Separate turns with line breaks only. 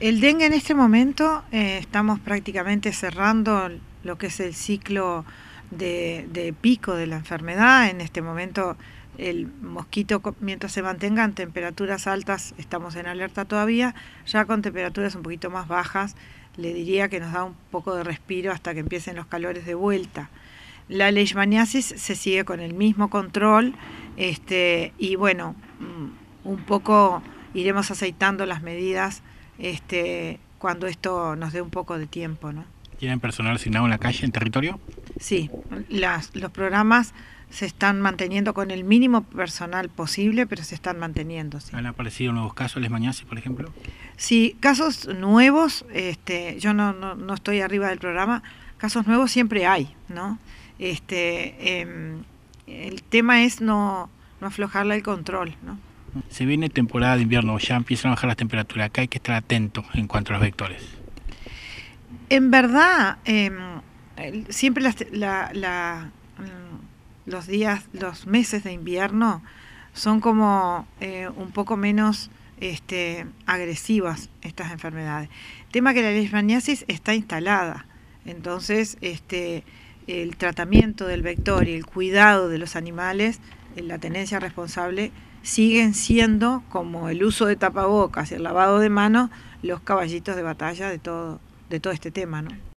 El dengue en este momento eh, estamos prácticamente cerrando lo que es el ciclo de, pico de la enfermedad. En este momento el mosquito, mientras se mantenga en temperaturas altas, estamos en alerta todavía, ya con temperaturas un poquito más bajas, le diría que nos da un poco de respiro hasta que empiecen los calores de vuelta. La leishmaniasis se sigue con el mismo control este, y bueno, mm, un poco iremos aceitando las medidas este, cuando esto nos dé un poco de tiempo. ¿no?
¿Tienen personal asignado en la calle, en territorio?
Sí, los programas se están manteniendo con el mínimo personal posible, pero se están manteniendo.
¿Han aparecido nuevos casos, Les Mañases, por ejemplo?
Sí, casos nuevos, este, yo no, estoy arriba del programa, casos nuevos siempre hay, ¿no? Este, em, el tema es no, no aflojarle el control, ¿no?
Se viene temporada de invierno, ya empiezan a bajar las temperaturas, acá hay que estar atento en cuanto a los vectores.
En verdad, em, siempre mm, los días, los meses de invierno son como eh, un poco menos este, agresivas estas enfermedades. Tema que la leishmaniasis está instalada, entonces este, el tratamiento del vector y el cuidado de los animales, la tenencia responsable siguen siendo, como el uso de tapabocas y el lavado de manos, los caballitos de batalla de todo, de todo este tema. ¿no?